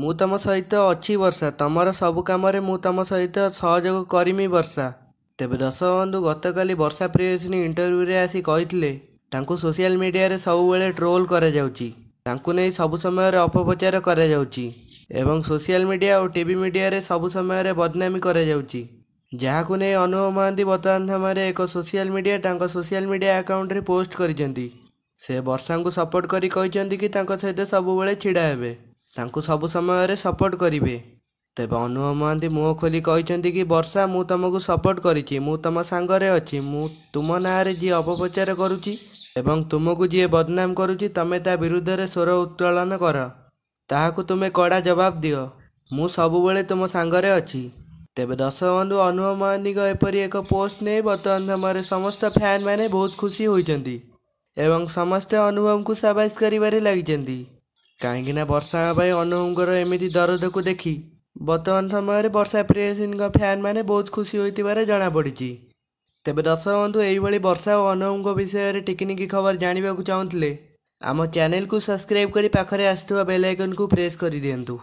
ମୁଁ ତମ ସହିତ ଅଛି ବର୍ଷା ତୁମର ସବୁ କାମରେ ମୁଁ ତମ ସହିତ ସହଯୋଗ କରିମି ବର୍ଷା ତେବେ ଦର୍ଶକ ବନ୍ଧୁ ଗତକାଲି ବର୍ଷା ପ୍ରିୟସିନୀ ଇଣ୍ଟରଭ୍ୟୁରେ ଆସି କହିଥିଲେ ତାଙ୍କୁ ସୋସିଆଲ ମିଡ଼ିଆରେ ସବୁବେଳେ ଟ୍ରୋଲ୍ କରାଯାଉଛି ତାଙ୍କୁ ନେଇ ସବୁ ସମୟରେ ଅପପ୍ରଚାର କରାଯାଉଛି ଏବଂ ସୋସିଆଲ ମିଡ଼ିଆ ଓ ଟିଭି ମିଡ଼ିଆରେ ସବୁ ସମୟରେ ବଦନାମୀ କରାଯାଉଛି ଯାହାକୁ ନେଇ ଅନୁଭବ ମହାନ୍ତି ବର୍ତ୍ତମାନ ସମୟରେ ଏକ ସୋସିଆଲ ମିଡ଼ିଆ ତାଙ୍କ ସୋସିଆଲ ମିଡ଼ିଆ ଆକାଉଣ୍ଟରେ ପୋଷ୍ଟ କରିଛନ୍ତି ସେ ବର୍ଷାଙ୍କୁ ସପୋର୍ଟ କରି କହିଛନ୍ତି କି ତାଙ୍କ ସହିତ ସବୁବେଳେ ଛିଡ଼ା ହେବେ ତାଙ୍କୁ ସବୁ ସମୟରେ ସପୋର୍ଟ କରିବେ ତେବେ ଅନୁଭବ ମହାନ୍ତି ମୁହଁ ଖୋଲି କହିଛନ୍ତି କି ବର୍ଷା ମୁଁ ତୁମକୁ ସପୋର୍ଟ କରିଛି ମୁଁ ତୁମ ସାଙ୍ଗରେ ଅଛି ମୁଁ ତୁମ ନାଁରେ ଯିଏ ଅପପ୍ରଚାର କରୁଛି ଏବଂ ତୁମକୁ ଯିଏ ବଦନାମ କରୁଛି ତୁମେ ତା ବିରୁଦ୍ଧରେ ସ୍ୱର ଉତ୍ତୋଳନ କର ତାହାକୁ ତୁମେ କଡ଼ା ଜବାବ ଦିଅ ମୁଁ ସବୁବେଳେ ତୁମ ସାଙ୍ଗରେ ଅଛି ତେବେ ଦର୍ଶକବନ୍ଧୁ ଅନୁଭବ ମହାନ୍ତିଙ୍କ ଏପରି ଏକ ପୋଷ୍ଟ ନେଇ ବର୍ତ୍ତମାନ ସମୟରେ ସମସ୍ତ ଫ୍ୟାନ୍ ମାନେ ବହୁତ ଖୁସି ହୋଇଛନ୍ତି ଏବଂ ସମସ୍ତେ ଅନୁଭବଙ୍କୁ ସାବାସ କରିବାରେ ଲାଗିଛନ୍ତି କାହିଁକି ନା ବର୍ଷା ପାଇଁ ଅନୁଭବଙ୍କର ଏମିତି ଦରଦକୁ ଦେଖି ବର୍ତ୍ତମାନ ସମୟରେ ବର୍ଷା ପ୍ରିୟସୀଙ୍କ ଫ୍ୟାନ୍ ମାନେ ବହୁତ ଖୁସି ହୋଇଥିବାର ଜଣାପଡ଼ିଛି ତେବେ ଦର୍ଶକବନ୍ଧୁ ଏହିଭଳି ବର୍ଷା ଓ ଅନୁଭବଙ୍କ ବିଷୟରେ ଟିକିନିକି ଖବର ଜାଣିବାକୁ ଚାହୁଁଥିଲେ ଆମ ଚ୍ୟାନେଲକୁ ସବସ୍କ୍ରାଇବ୍ କରି ପାଖରେ ଆସିଥିବା ବେଲ୍ ଆଇକନ୍କୁ ପ୍ରେସ୍ କରିଦିଅନ୍ତୁ